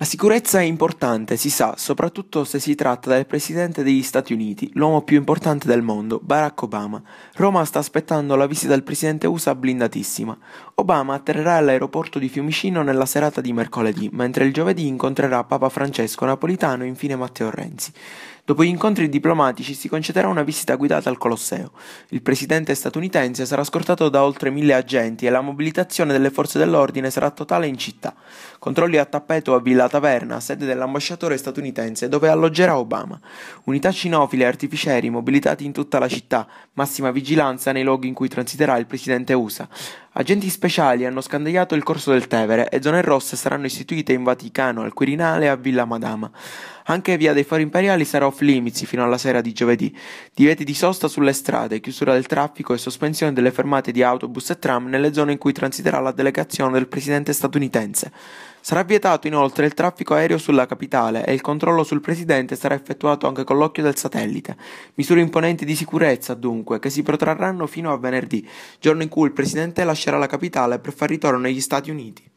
La sicurezza è importante, si sa, soprattutto se si tratta del presidente degli Stati Uniti, l'uomo più importante del mondo, Barack Obama. Roma sta aspettando la visita del presidente USA blindatissima. Obama atterrerà all'aeroporto di Fiumicino nella serata di mercoledì, mentre il giovedì incontrerà Papa Francesco Napolitano e infine Matteo Renzi. Dopo gli incontri diplomatici si concederà una visita guidata al Colosseo. Il presidente statunitense sarà scortato da oltre mille agenti e la mobilitazione delle forze dell'ordine sarà totale in città. Controlli a tappeto a Villa Taverna, sede dell'ambasciatore statunitense, dove alloggerà Obama. Unità cinofili e artificieri mobilitati in tutta la città, massima vigilanza nei luoghi in cui transiterà il presidente USA. Agenti speciali hanno scandagliato il corso del Tevere e zone rosse saranno istituite in Vaticano, al Quirinale e a Villa Madama. Anche via dei Fori Imperiali sarà off limits fino alla sera di giovedì. Divieti di sosta sulle strade, chiusura del traffico e sospensione delle fermate di autobus e tram nelle zone in cui transiterà la delegazione del presidente statunitense. Sarà vietato inoltre il traffico aereo sulla capitale e il controllo sul presidente sarà effettuato anche con l'occhio del satellite. Misure imponenti di sicurezza, dunque, che si protrarranno fino a venerdì, giorno in cui il presidente lascerà la capitale per far ritorno negli Stati Uniti.